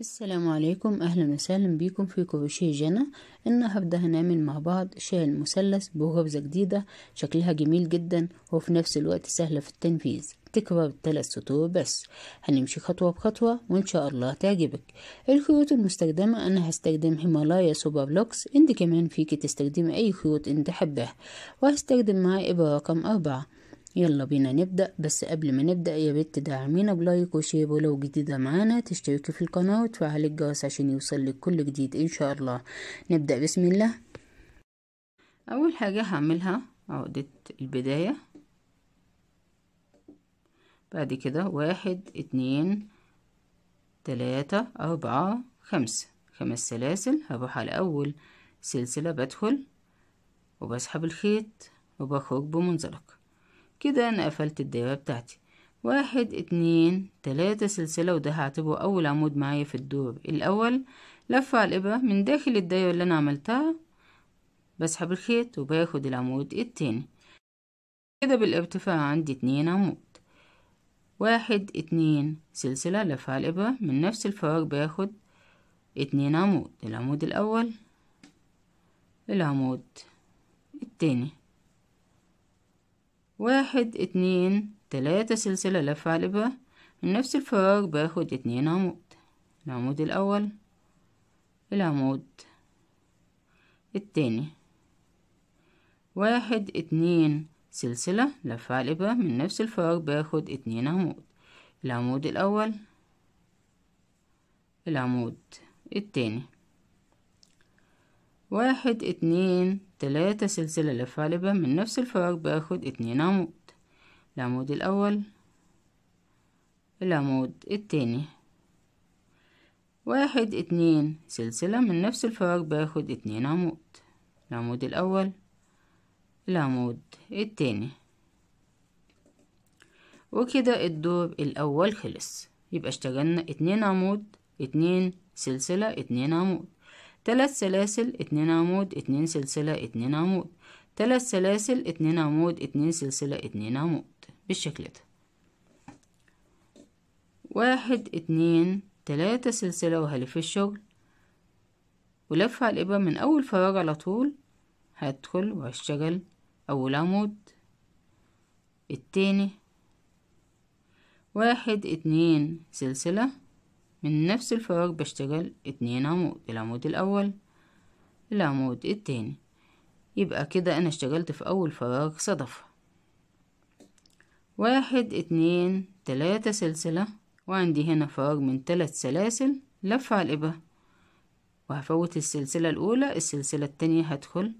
السلام عليكم اهلا وسهلا بيكم في كروشيه جنى النهارده هنعمل مع بعض شال مثلث بغرزه جديده شكلها جميل جدا وفي نفس الوقت سهله في التنفيذ تكبر ثلاث سطور بس هنمشي خطوه بخطوه وان شاء الله تعجبك الخيوط المستخدمه انا هستخدم هيمالايا سوبر لوكس انت كمان فيكي تستخدمي اي خيوط انت حباها وهستخدم معاي ابره رقم أربعة يلا بينا نبدأ بس قبل ما نبدأ يا بت دعمينا بلايك وشير ولو جديدة معانا تشتركي في القناة وتفعلي الجرس عشان يوصلك كل جديد ان شاء الله نبدأ بسم الله اول حاجة هعملها عقدة البداية بعد كده واحد اتنين تلاتة أربعة خمسة خمس سلاسل هروح على أول سلسلة بدخل وبسحب الخيط وبخرج بمنزلق كده أنا قفلت الدايرة بتاعتي واحد اتنين تلاتة سلسلة وده هعتبره أول عمود معايا في الدور الأول لفة على الإبرة من داخل الدايرة اللي أنا عملتها بسحب الخيط وباخد العمود التاني كده بالارتفاع عندي اتنين عمود واحد اتنين سلسلة لفة على الإبرة من نفس الفراغ باخد اتنين عمود العمود الأول العمود التاني واحد اتنين تلاتة سلسلة لفة على الإبهة من نفس الفراغ باخد اتنين عمود العمود الأول العمود التاني واحد اتنين سلسلة لفة على الإبهة من نفس الفراغ باخد اتنين عمود العمود الأول العمود التاني واحد اتنين تلاتة سلسلة لفالبة من نفس الفراغ باخد اتنين عمود العمود الأول العمود التاني واحد اتنين سلسلة من نفس الفراغ باخد اتنين عمود العمود الأول العمود التاني وكده الدور الأول خلص يبقى اشتغلنا اتنين عمود اتنين سلسلة اتنين عمود تلات سلاسل اتنين عمود اتنين سلسلة اتنين عمود تلات سلاسل اتنين عمود اتنين سلسلة اتنين عمود بالشكل ده واحد اتنين تلاتة سلسلة وهلف الشغل ولف على الإبرة من أول فراغ على طول هدخل وهشتغل أول عمود التاني واحد اتنين سلسلة من نفس الفراغ بشتغل اتنين عمود العمود الأول العمود التاني يبقى كده أنا اشتغلت في أول فراغ صدفة واحد اتنين تلاتة سلسلة وعندي هنا فراغ من تلات سلاسل لفة على الإبرة وهفوت السلسلة الأولى السلسلة التانية هدخل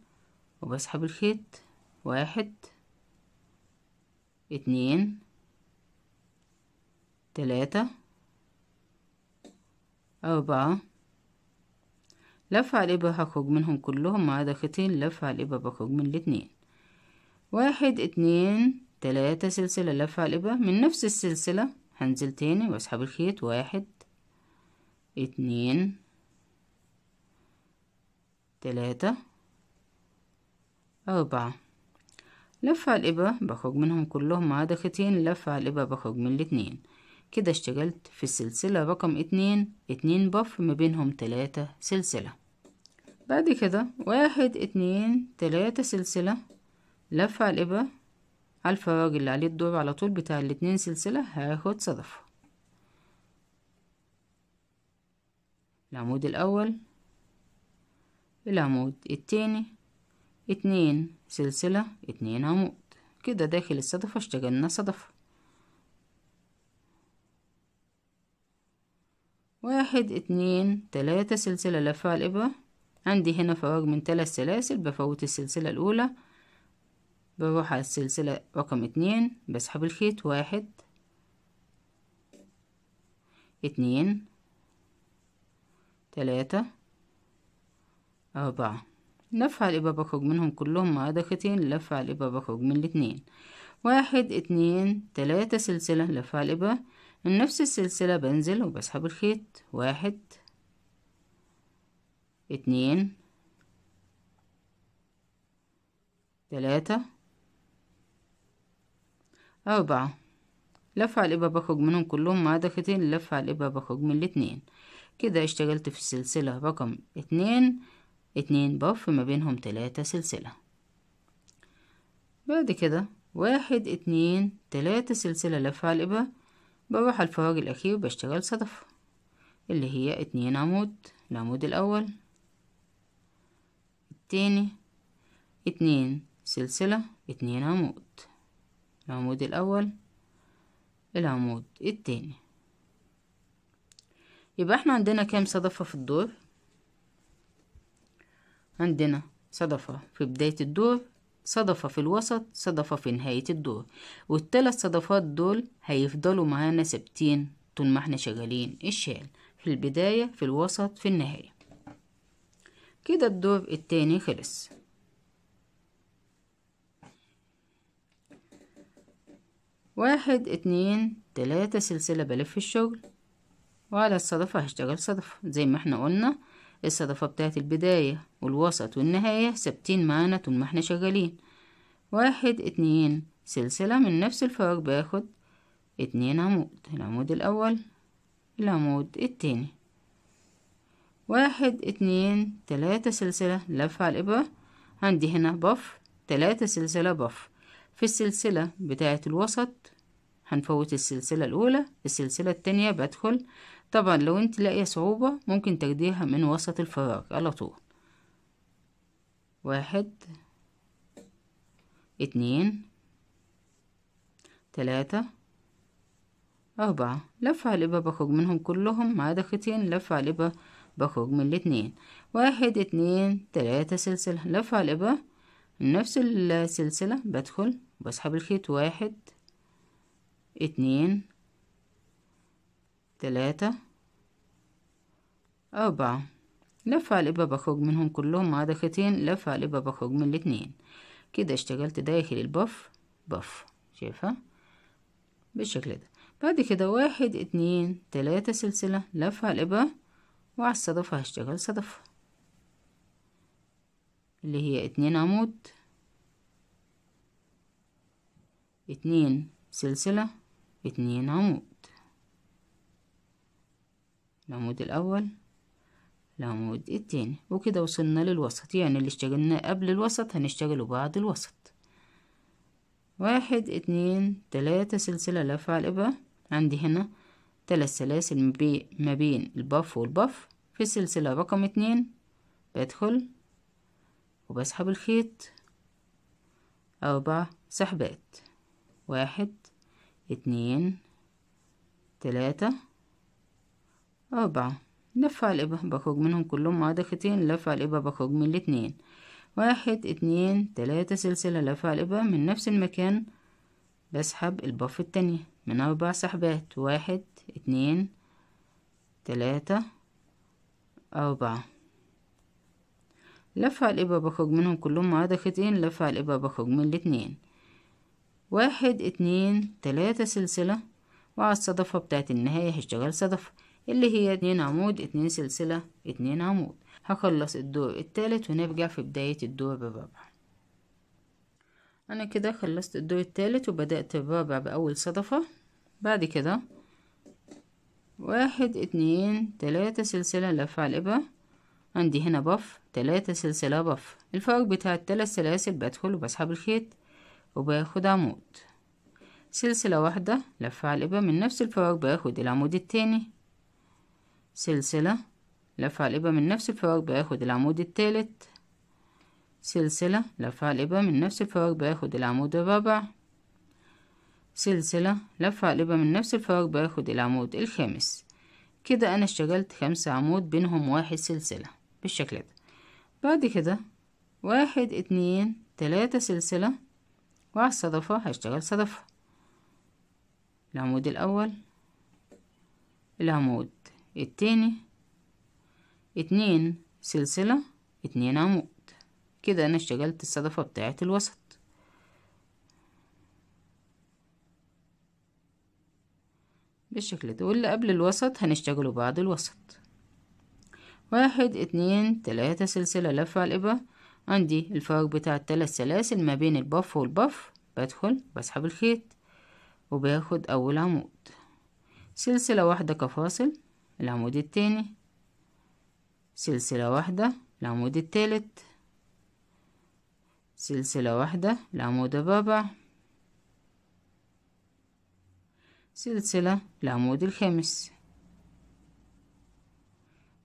وبسحب الخيط واحد اتنين تلاتة أربعة لف على الإبرة هخرج منهم كلهم مع دقيقتين لف على الإبرة بخرج من الاتنين واحد اتنين تلاتة سلسلة لف على الإبرة من نفس السلسلة هنزل تاني واسحب الخيط واحد اتنين تلاتة أربعة لف على الإبرة بخرج منهم كلهم مع دقيقتين لف على الإبرة بخرج من الاتنين كده اشتغلت في السلسلة رقم اتنين اتنين بف ما بينهم تلاتة سلسلة بعد كده واحد اتنين تلاتة سلسلة لف على الإبرة على الفراغ اللي عليه الدور على طول بتاع الاتنين سلسلة هاخد صدفة العمود الأول العمود التاني اتنين سلسلة اتنين عمود كده داخل الصدفة اشتغلنا صدفة واحد اتنين تلاتة سلسلة لفة على الإبرة عندي هنا فراغ من تلات سلاسل بفوت السلسلة الأولى بروح على السلسلة رقم اتنين بسحب الخيط واحد اتنين تلاتة أربعة لفة على الإبرة بخرج منهم كلهم ما عدا خيطين لفة على الإبرة بخرج من الاتنين واحد اتنين تلاتة سلسلة لفة على الإبرة من نفس السلسلة بنزل وبسحب الخيط واحد اتنين تلاتة أربعة لف على الإبرة بخرج منهم كلهم ما عدا خيطين لف على الإبرة بخرج من الاتنين كده اشتغلت في السلسلة رقم اتنين اتنين بف ما بينهم تلاتة سلسلة بعد كده واحد اتنين تلاتة سلسلة لف على الإبرة بروح الفراغ الأخير بشتغل صدفة اللي هي اتنين عمود العمود الأول التاني اتنين سلسلة اتنين عمود العمود الأول العمود التاني يبقى احنا عندنا كام صدفة في الدور عندنا صدفة في بداية الدور صدفة في الوسط صدفة في نهاية الدور والتلات صدفات دول هيفضلوا معانا ثابتين طول ما احنا شغالين الشال في البداية في الوسط في النهاية كده الدور التاني خلص واحد اتنين تلاتة سلسلة بلف الشغل وعلى الصدفة هشتغل صدفة زي ما احنا قلنا الصدفة بتاعت البداية والوسط والنهاية ثابتين معانا طول ما احنا شغالين واحد اتنين سلسلة من نفس الفراغ باخد اتنين عمود العمود الأول العمود التاني واحد اتنين تلاتة سلسلة لف على الإبرة عندي هنا بف تلاتة سلسلة بف في السلسلة بتاعة الوسط هنفوت السلسلة الأولى السلسلة التانية بدخل طبعا لو انت لاقيه صعوبة ممكن تاخديها من وسط الفراغ على طول واحد اتنين تلاتة أربعة لف على الإبرة بخرج منهم كلهم ما عدا خيطين لف على الإبرة بخرج من الاتنين واحد اتنين تلاتة سلسلة لف على الإبرة نفس السلسلة بدخل بسحب الخيط واحد اتنين تلاتة أربعة لف على الإبرة بخرج منهم كلهم عدا خيطين لف على الإبرة بخرج من الاتنين كده اشتغلت داخل البف بف شايفها بالشكل ده بعد كده واحد اتنين تلاتة سلسلة لف على الإبرة وعلى الصدفة هشتغل صدفة اللي هي اتنين عمود اتنين سلسلة اتنين عمود العمود الأول العمود التاني وكده وصلنا للوسط يعني اللي اشتغلناه قبل الوسط هنشتغله بعد الوسط واحد اتنين تلاتة سلسلة لفع الإبرة عندي هنا تلات سلاسل ما بين الباف والبف في السلسلة رقم اتنين بدخل وبسحب الخيط أربع سحبات واحد اتنين تلاتة أربعة لف على الإبرة بخرج منهم كلهم عاد خيطين على الإبرة بخرج من الاتنين واحد اتنين تلاتة سلسلة لف على الإبرة من نفس المكان بسحب البف التانية من أربع سحبات واحد اتنين تلاتة أربعة لف على الإبرة بخرج منهم كلهم عاد خيطين على الإبرة بخرج من الاتنين واحد اتنين تلاتة سلسلة وعلى الصدفة بتاعت النهاية هشتغل صدفة اللي هي اتنين عمود اتنين سلسلة اتنين عمود هخلص الدور التالت ونرجع في بداية الدور الرابع انا كده خلصت الدور التالت وبدأت الرابع بأول صدفة بعد كده واحد اتنين تلاتة سلسلة لفة على الإبرة عندي هنا بف تلاتة سلسلة بف الفرق بتاع التلات سلاسل بدخل وبسحب الخيط وباخد عمود سلسلة واحدة لفة على الإبرة من نفس الفراغ باخد العمود التاني سلسلة على الإبرة من نفس الفراغ باخد العمود التالت سلسلة على الإبرة من نفس الفراغ باخد العمود الرابع سلسلة على الإبرة من نفس الفراغ باخد العمود الخامس كده أنا اشتغلت خمسة عمود بينهم واحد سلسلة بالشكل ده بعد كده واحد اتنين تلاتة سلسلة وعلى الصدفة هشتغل صدفة العمود الأول العمود التاني اتنين سلسلة اتنين عمود كده انا اشتغلت الصدفة بتاعة الوسط بالشكل ده واللي قبل الوسط هنشتغله بعد الوسط واحد اتنين تلاتة سلسلة لفة على الإبرة عندي الفرق بتاع التلات سلاسل ما بين البف والبف بدخل بسحب الخيط وباخد أول عمود سلسلة واحدة كفاصل العمود التاني سلسلة واحدة العمود التالت سلسلة واحدة العمود الرابع سلسلة العمود الخامس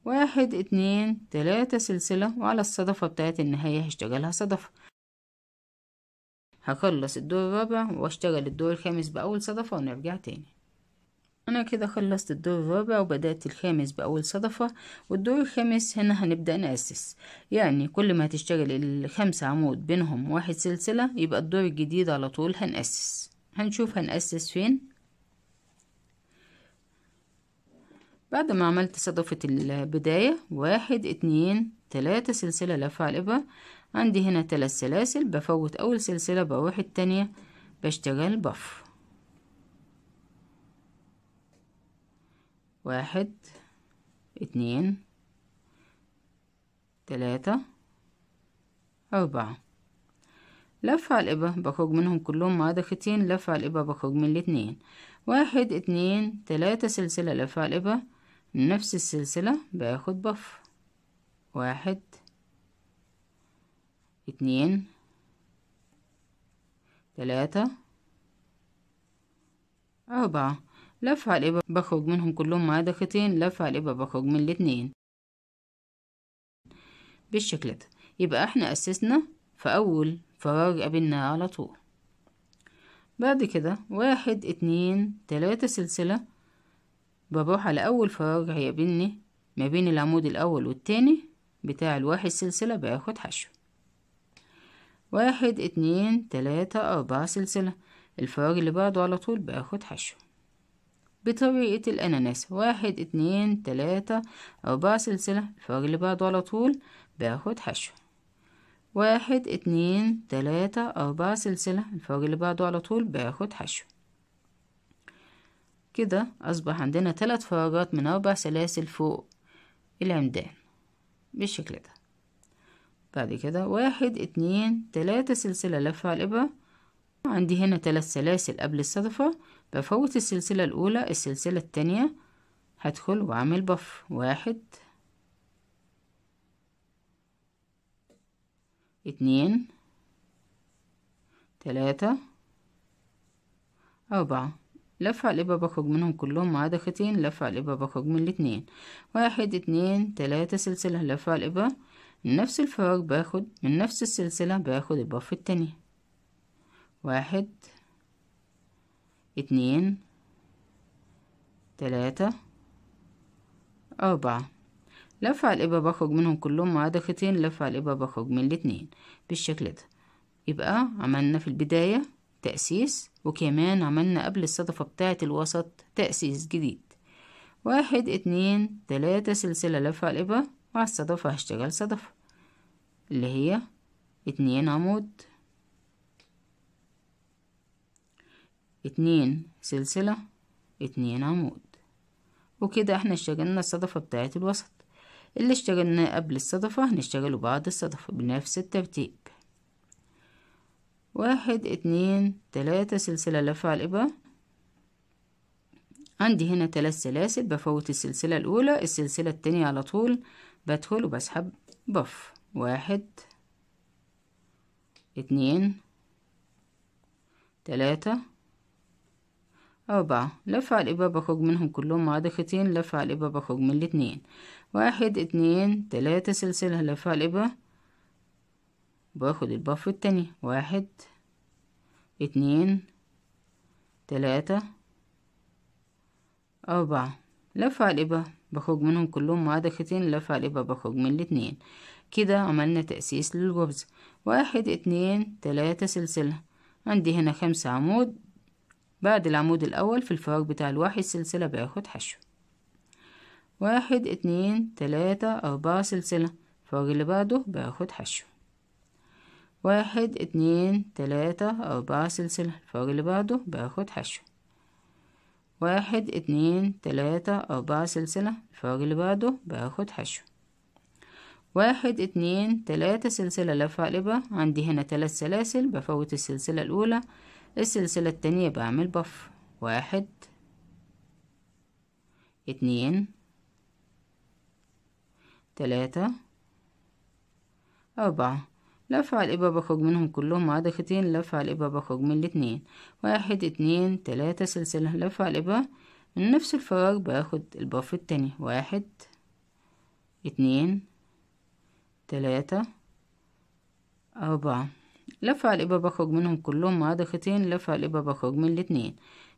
واحد اتنين تلاتة سلسلة وعلى الصدفة بتاعت النهاية هشتغلها صدفة هخلص الدور الرابع واشتغل الدور الخامس بأول صدفة ونرجع تاني أنا كده خلصت الدور الرابع وبدأت الخامس بأول صدفة والدور الخامس هنا هنبدأ نأسس يعني كل ما هتشتغل الخمس عمود بينهم واحد سلسلة يبقى الدور الجديد على طول هنأسس هنشوف هنأسس فين بعد ما عملت صدفة البداية واحد اتنين تلاتة سلسلة لفة على الإبرة عندي هنا تلات سلاسل بفوت أول سلسلة بروح التانية بشتغل بفر واحد اتنين تلاتة أربعة لف على الإبرة بخرج منهم كلهم ما عدا لف على الإبرة بخرج من الاتنين واحد اتنين تلاتة سلسلة لف على الإبرة نفس السلسلة باخد بف واحد اتنين تلاتة أربعة لف على الإبرة بخرج منهم كلهم ما عدا خيطين لف على الإبرة بخرج من الاتنين بالشكل ده يبقى احنا أسسنا في أول فراغ قابلناه على طول بعد كده واحد اتنين تلاتة سلسلة بروح على أول فراغ هيقابلني ما بين العمود الأول والتاني بتاع الواحد سلسلة باخد حشو واحد اتنين تلاتة أربعة سلسلة الفراغ اللي بعده على طول باخد حشو بطريقة الأناناس واحد اتنين تلاتة أربعة سلسلة الفراغ اللي بعده على طول باخد حشو واحد اتنين تلاتة أربعة سلسلة الفراغ اللي بعده على طول باخد حشو كده أصبح عندنا تلات فراغات من أربع سلاسل فوق العمدان بالشكل ده بعد كده واحد اتنين تلاتة سلسلة لفة على الإبرة عندي هنا تلات سلاسل قبل الصدفة بفوت السلسلة الأولى السلسلة التانية هدخل وعمل بف واحد اتنين تلاتة أربعة لفة على الإبرة بخرج منهم كلهم ما عدا خيطين لفة على الإبرة بخرج من الاتنين واحد اتنين تلاتة سلسلة لفة على الإبرة من نفس الفراغ باخد من نفس السلسلة باخد البف التاني واحد اتنين تلاتة أربعة لف على الإبرة بخرج منهم كلهم ما عدا خيطين لف على الإبرة بخرج من الاتنين بالشكل ده يبقى عملنا في البداية تأسيس وكمان عملنا قبل الصدفة بتاعة الوسط تأسيس جديد واحد اتنين تلاتة سلسلة لف على الإبرة وعلى الصدفة هشتغل صدفة اللي هي اتنين عمود اتنين سلسلة اتنين عمود وكده احنا اشتغلنا الصدفة بتاعة الوسط اللي اشتغلناه قبل الصدفة هنشتغله بعد الصدفة بنفس الترتيب واحد اتنين تلاتة سلسلة لفة على الإبرة عندي هنا تلات سلاسل بفوت السلسلة الأولى السلسلة التانية على طول بدخل وبسحب بف واحد اتنين تلاتة أربعة لف على الإبرة بخرج منهم كلهم ما عدا لف على الإبرة بخرج من الاتنين واحد اتنين تلاتة سلسلة لف على الإبرة باخد البف التاني واحد اتنين تلاتة أربعة لف على الإبرة بخرج منهم كلهم ما عدا لف على الإبرة بخرج من الاتنين كده عملنا تأسيس للربز واحد اتنين تلاتة سلسلة عندي هنا خمسة عمود بعد العمود الأول في الفراغ بتاع الواحد سلسلة باخد حشو واحد اتنين تلاتة أربعة سلسلة الفراغ اللي بعده باخد حشو واحد اتنين تلاتة أربعة سلسلة الفراغ اللي بعده باخد حشو واحد اتنين تلاتة أربعة سلسلة الفراغ اللي بعده باخد حشو واحد اتنين تلاتة سلسلة لفة قلبة عندي هنا تلات سلاسل بفوت السلسلة الأولى السلسلة التانية بعمل بف واحد اتنين تلاتة أربعة لف على الإبرة بخرج منهم كلهم عدا خيطين على الإبرة بخرج من الاتنين واحد اتنين تلاتة سلسلة لف على الإبرة من نفس الفراغ باخد البف التاني واحد اتنين تلاتة أربعة لفع الإبرة بخرج منهم كلهم ما عدا خيطين لفع الإبرة بخرج من الاتنين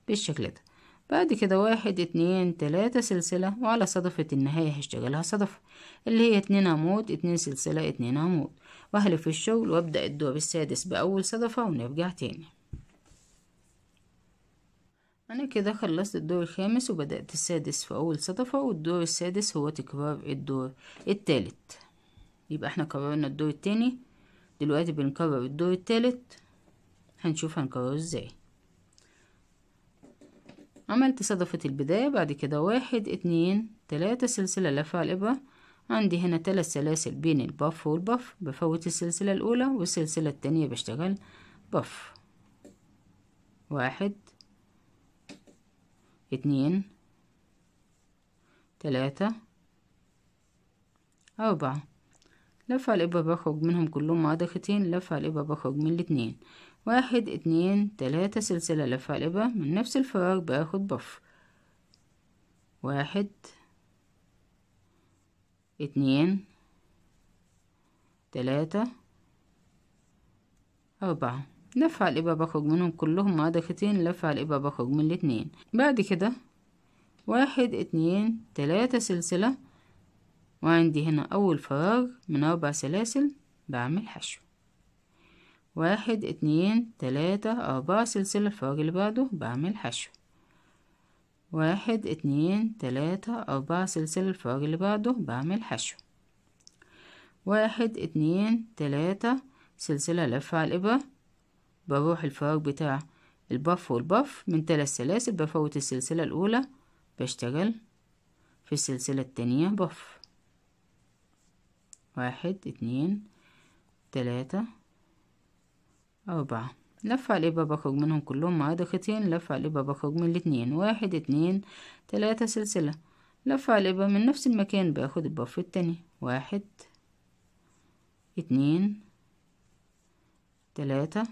بالشكل ده بعد كده واحد اتنين تلاتة سلسلة وعلى صدفة النهاية هشتغلها صدفة اللي هي اتنين عمود اتنين سلسلة اتنين عمود وهلف الشغل وابدأ الدور السادس بأول صدفة ونرجع تاني أنا كده خلصت الدور الخامس وبدأت السادس في أول صدفة والدور السادس هو تكرار الدور التالت يبقى احنا كررنا الدور التاني دلوقتي بنكرر الدور التالت هنشوف هنكرره ازاي عملت صدفة البداية بعد كده واحد اتنين تلاتة سلسلة لفة على الإبرة عندي هنا تلات سلاسل بين البف والبف بفوت السلسلة الأولى والسلسلة التانية بشتغل بف واحد اتنين تلاتة أربعة لف على الإبرة بخرج منهم كلهم عضختين لف على الإبرة بخرج من الاتنين واحد اتنين تلاتة سلسلة لف على الإبرة من نفس الفراغ باخد بف واحد اتنين تلاتة أربعة لف على الإبرة بخرج منهم كلهم عضختين لف على الإبرة بخرج من الاتنين بعد كده واحد اتنين تلاتة سلسلة وعندي هنا أول فراغ من أربع سلاسل بعمل حشو واحد اتنين تلاتة أربعة سلسلة الفراغ اللي بعده بعمل حشو واحد اتنين تلاتة أربعة سلسلة الفراغ اللي بعده بعمل حشو واحد اتنين تلاتة سلسلة لفة على الإبرة بروح الفراغ بتاع البف والبف من تلات سلاسل بفوت السلسلة الأولى بشتغل في السلسلة التانية بف واحد اتنين تلاتة أربعة لف على الإبرة بخرج منهم كلهم عدا دقيقتين لف على الإبرة بخرج من الاتنين واحد اتنين تلاتة سلسلة لف على الإبرة من نفس المكان باخد البف التاني واحد اتنين تلاتة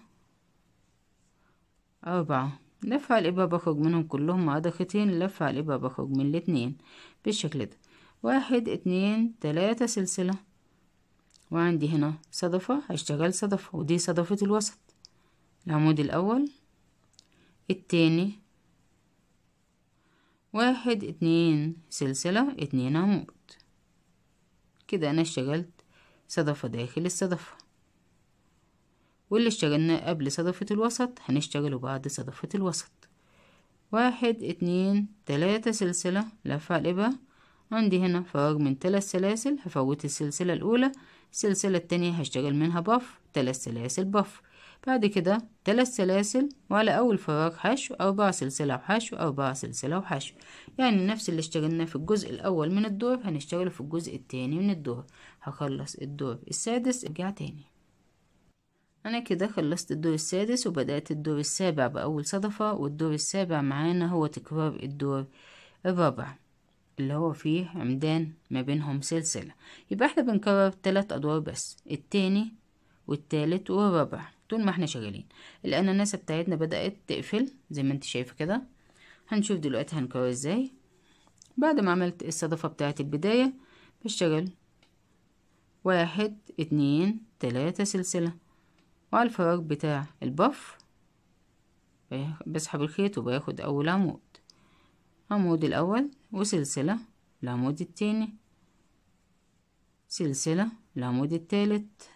أربعة لف على الإبرة بخرج منهم كلهم عدا دقيقتين لف على الإبرة بخرج من الاتنين بالشكل ده واحد اتنين تلاتة سلسلة وعندي هنا صدفة هشتغل صدفة ودي صدفة الوسط العمود الأول التاني واحد اتنين سلسلة اتنين عمود كده أنا اشتغلت صدفة داخل الصدفة واللي اشتغلناه قبل صدفة الوسط هنشتغله بعد صدفة الوسط واحد اتنين تلاتة سلسلة لفة على الإبرة عندي هنا فراغ من ثلاث سلاسل هفوت السلسلة الأولى السلسلة التانية هشتغل منها بف ثلاث سلاسل بف بعد كده ثلاث سلاسل وعلى أول فراغ حشو أربعة سلسلة وحشو أربعة سلسلة وحشو يعني نفس اللي اشتغلناه في الجزء الأول من الدور هنشتغله في الجزء التاني من الدور هخلص الدور السادس ارجع تاني أنا كده خلصت الدور السادس وبدأت الدور السابع بأول صدفة والدور السابع معانا هو تكرار الدور الرابع اللي هو فيه عمدان ما بينهم سلسلة يبقى احنا بنكرر تلات أدوار بس التاني والتالت والرابع طول ما احنا شغالين الأناناسة بتاعتنا بدأت تقفل زي ما انت شايفة كده هنشوف دلوقتي هنكرر ازاي بعد ما عملت الصدفة بتاعت البداية بشتغل واحد اتنين تلاتة سلسلة وعلى الفراغ بتاع البف بسحب الخيط وباخد أول عمود عمود الأول وسلسلة العمود التاني سلسلة العمود التالت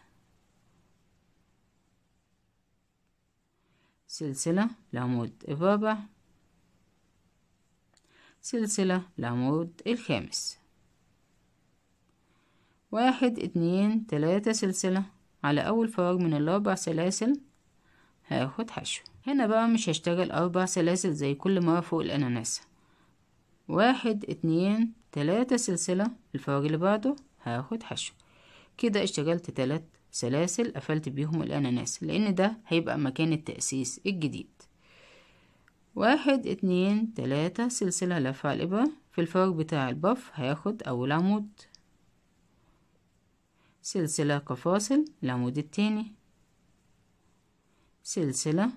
سلسلة العمود الرابع سلسلة العمود الخامس واحد اتنين تلاتة سلسلة على أول فراغ من الأربع سلاسل هاخد حشو هنا بقى مش هشتغل أربع سلاسل زي كل مرة فوق الأناناسة واحد اتنين تلاتة سلسلة الفراغ اللي بعده هاخد حشو كده اشتغلت تلات سلاسل قفلت بيهم الأناناس لأن ده هيبقى مكان التأسيس الجديد واحد اتنين تلاتة سلسلة لف على الإبرة في الفراغ بتاع البف هاخد أول عمود سلسلة كفاصل العمود التاني سلسلة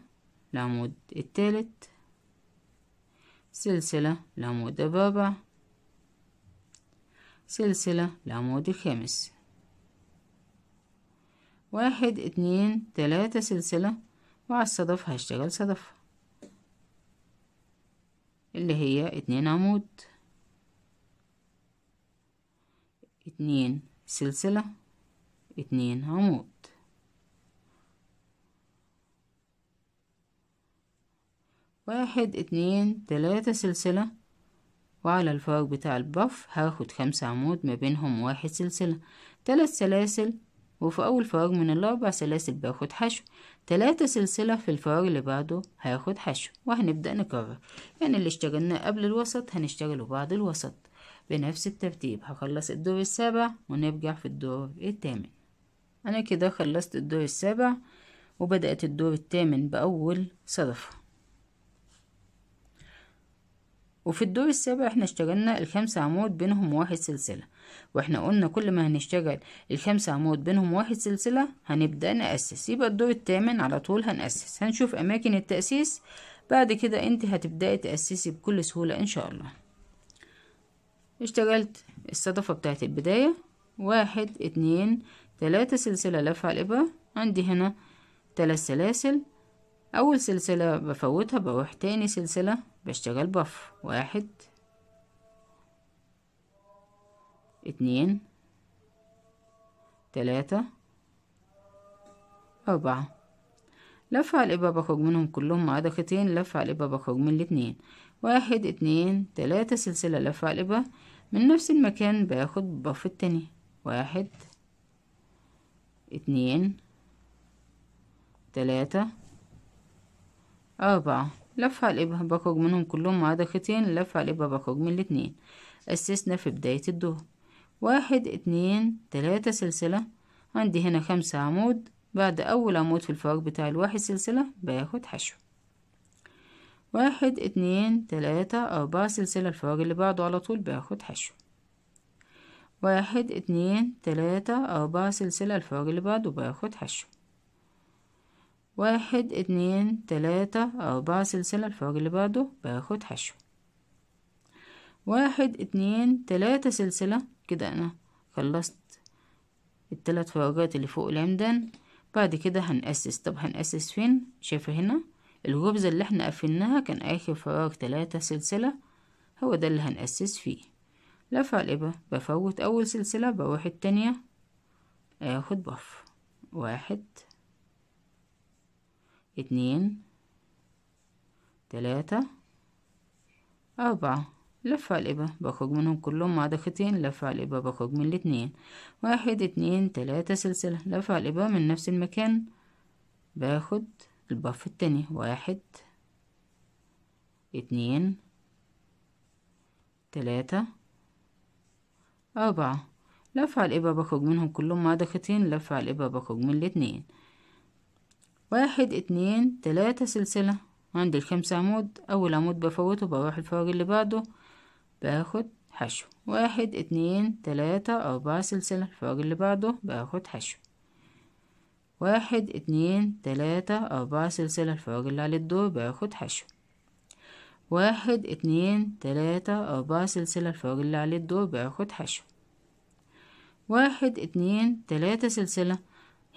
العمود التالت سلسلة لعمود الرابع سلسلة لعمود الخامس واحد اتنين تلاتة سلسلة وعلى الصدف هشتغل صدفة اللي هي اتنين عمود اتنين سلسلة اتنين عمود واحد اتنين تلاتة سلسلة وعلى الفراغ بتاع البف هاخد خمسة عمود ما بينهم واحد سلسلة تلات سلاسل وفي أول فراغ من الأربع سلاسل باخد حشو تلاتة سلسلة في الفراغ اللي بعده هاخد حشو وهنبدأ نكرر يعني اللي اشتغلناه قبل الوسط هنشتغله بعد الوسط بنفس الترتيب هخلص الدور السابع ونرجع في الدور التامن أنا كده خلصت الدور السابع وبدأت الدور التامن بأول صدفة وفي الدور السابع احنا اشتغلنا الخمس عمود بينهم واحد سلسلة واحنا قلنا كل ما هنشتغل الخمس عمود بينهم واحد سلسلة هنبدأ نأسس يبقى الدور الثامن على طول هنأسس هنشوف أماكن التأسيس بعد كده انت هتبدأي تأسسي بكل سهولة ان شاء الله اشتغلت الصدفة بتاعت البداية واحد اتنين تلاتة سلسلة لفع الإبرة عندي هنا تلات سلاسل أول سلسلة بفوتها بروح تاني سلسلة بشتغل بف واحد اتنين تلاتة أربعة لف على الإبرة بخرج منهم كلهم ما عدا خيطين لف على الإبرة بخرج من الاتنين واحد اتنين تلاتة سلسلة لف على الإبرة من نفس المكان باخد بف التاني واحد اتنين تلاتة أربعة لف على الإبهة بخرج منهم كلهم ما عدا خيطين لف على الإبهة بخرج من الاتنين أسسنا في بداية الدور واحد اتنين تلاتة سلسلة عندي هنا خمسة عمود بعد أول عمود في الفراغ بتاع الواحد سلسلة باخد حشو واحد اتنين تلاتة أربعة سلسلة الفراغ اللي بعده على طول باخد حشو واحد اتنين تلاتة أربعة سلسلة الفراغ اللي بعده باخد حشو واحد اتنين تلاتة أربعة سلسلة الفراغ اللي بعده باخد حشو واحد اتنين تلاتة سلسلة كده أنا خلصت التلات فراغات اللي فوق العمدان بعد كده هنأسس طب هنأسس فين شايفة هنا الغبزة اللي احنا قفلناها كان آخر فراغ تلاتة سلسلة هو ده اللي هنأسس فيه لفع الإبرة بفوت أول سلسلة بروح التانية آخد بف واحد اتنين تلاتة أربعة لف على بخرج منهم كلهم مع دختين لف على بخرج من الاتنين واحد اتنين تلاتة سلسلة لف على من نفس المكان باخد البف التاني واحد اتنين تلاتة أربعة لف على بخرج منهم كلهم مع دختين لف على بخرج من الاتنين واحد اتنين تلاتة سلسلة عندي الخمس عمود أول عمود بفوته بروح الفراغ اللي بعده باخد حشو واحد اتنين تلاتة أربعة سلسلة الفراغ اللي بعده باخد حشو واحد اتنين تلاتة أربعة سلسلة الفراغ اللي على الدور باخد حشو واحد اتنين تلاتة أربعة سلسلة الفراغ اللي على الدور باخد حشو واحد اتنين تلاتة سلسلة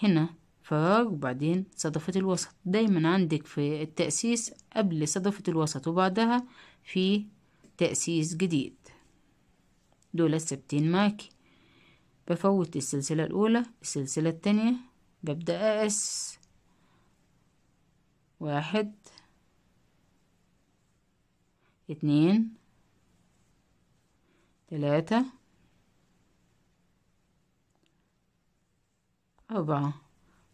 هنا فراغ وبعدين صدفة الوسط دايما عندك في التأسيس قبل صدفة الوسط وبعدها في تأسيس جديد دول السبتين معاكي بفوت السلسلة الأولى السلسلة التانية ببدأ أقس واحد اتنين تلاتة أربعة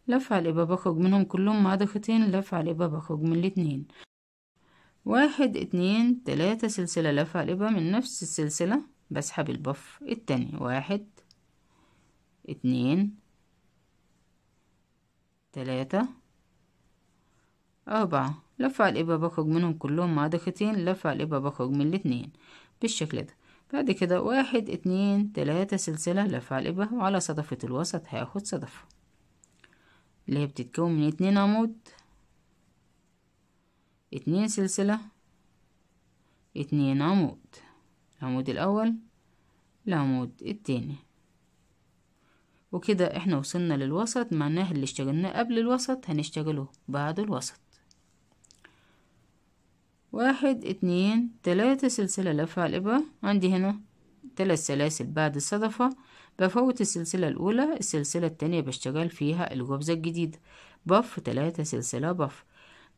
لف على الإبا بخرج منهم كلهم ما ضغطين لف على الإبا بخرج من الاتنين واحد اتنين تلاتة سلسلة لف على الإبا من نفس السلسلة بسحب البف التاني واحد اتنين تلاتة أربعة لف على الإبا بخرج منهم كلهم مع ضغطتين لف على الإبا بخرج من الاتنين بالشكل ده بعد كده واحد اتنين تلاتة سلسلة لف على الإبا وعلى صدفة الوسط هاخد صدفة اللي هي بتتكون من اتنين عمود اتنين سلسلة اتنين عمود العمود الأول العمود التاني وكده احنا وصلنا للوسط معناه اللي اشتغلناه قبل الوسط هنشتغله بعد الوسط واحد اتنين تلاتة سلسلة لفة على الإبرة عندي هنا تلات سلاسل بعد الصدفة بفوت السلسلة الأولى السلسلة التانية بشتغل فيها الخبزة الجديدة بف تلاتة سلسلة بف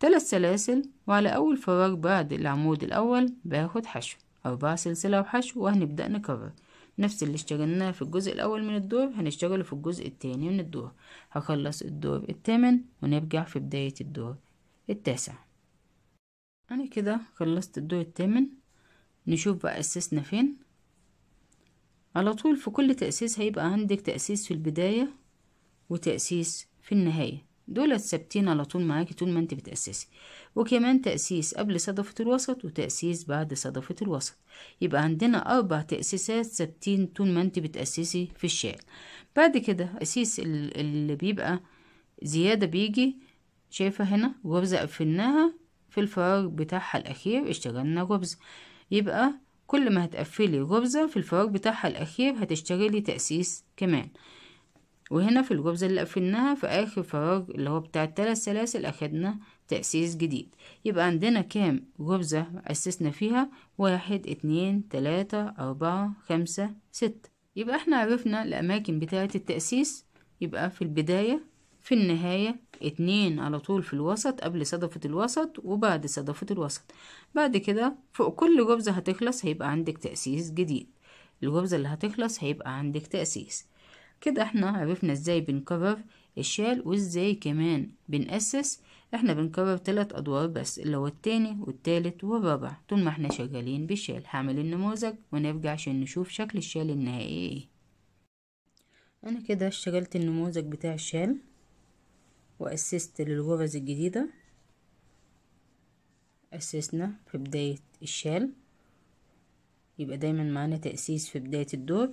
تلات سلاسل وعلى أول فراغ بعد العمود الأول باخد حشو أربعة سلسلة وحشو وهنبدأ نكرر نفس اللي اشتغلناه في الجزء الأول من الدور هنشتغله في الجزء التاني من الدور هخلص الدور التامن ونرجع في بداية الدور التاسع أنا كده خلصت الدور التامن نشوف بقى أسسنا فين على طول في كل تأسيس هيبقى عندك تأسيس في البداية وتأسيس في النهاية دول ثابتين على طول معاكي طول ما انت بتأسسي وكمان تأسيس قبل صدفة الوسط وتأسيس بعد صدفة الوسط يبقى عندنا أربع تأسيسات ثابتين طول ما انت بتأسسي في الشال بعد كده أسيس اللي بيبقى زيادة بيجي شايفة هنا غرزة قفلناها في الفراغ بتاعها الأخير اشتغلنا غرزة يبقى كل ما هتقفلي جبزة في الفراغ بتاعها الأخير هتشتغلي تأسيس كمان وهنا في الجبزة اللي قفلناها في آخر فراغ اللي هو بتاع التلات سلاسل أخدنا تأسيس جديد يبقى عندنا كام جبزة أسسنا فيها واحد اتنين تلاتة أربعة خمسة ستة يبقى احنا عرفنا الأماكن بتاعة التأسيس يبقى في البداية في النهاية اتنين على طول في الوسط قبل صدفة الوسط وبعد صدفة الوسط بعد كده فوق كل جبزة هتخلص هيبقى عندك تأسيس جديد الجبزة اللي هتخلص هيبقى عندك تأسيس كده احنا عرفنا ازاي بنكرر الشال وازاي كمان بنأسس احنا بنكرر تلات ادوار بس اللي هو التاني والتالت والرابع طول ما احنا شغالين بالشال هعمل النموذج ونرجع عشان نشوف شكل الشال النهائي ايه انا كده اشتغلت النموذج بتاع الشال وأسست للغرز الجديدة أسسنا في بداية الشال يبقى دايما معانا تأسيس في بداية الدور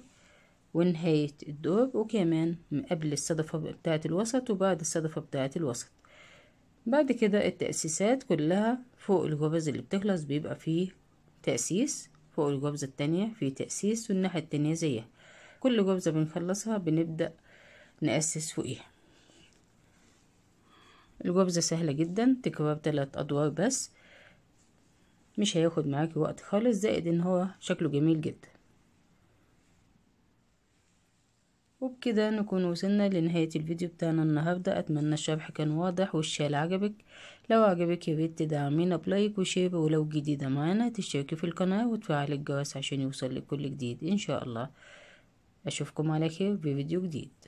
ونهاية الدور وكمان قبل الصدفة بتاعة الوسط وبعد الصدفة بتاعة الوسط بعد كده التأسيسات كلها فوق الغرز اللي بتخلص بيبقى فيه تأسيس فوق الغرزة التانية فيه تأسيس والناحية التانية زيها كل غرزة بنخلصها بنبدأ نأسس فوقيها الخبزة سهلة جدا تكوى بثلاث أدوار بس مش هياخد معاكي وقت خالص زائد ان هو شكله جميل جدا وبكده نكون وصلنا لنهاية الفيديو بتاعنا النهاردة أتمنى الشرح كان واضح والشال عجبك لو عجبك ياريت تدعمينا بلايك وشير ولو جديدة معانا تشتركي في القناة وتفعلي الجرس عشان يوصلك كل جديد إن شاء الله أشوفكم على خير في فيديو جديد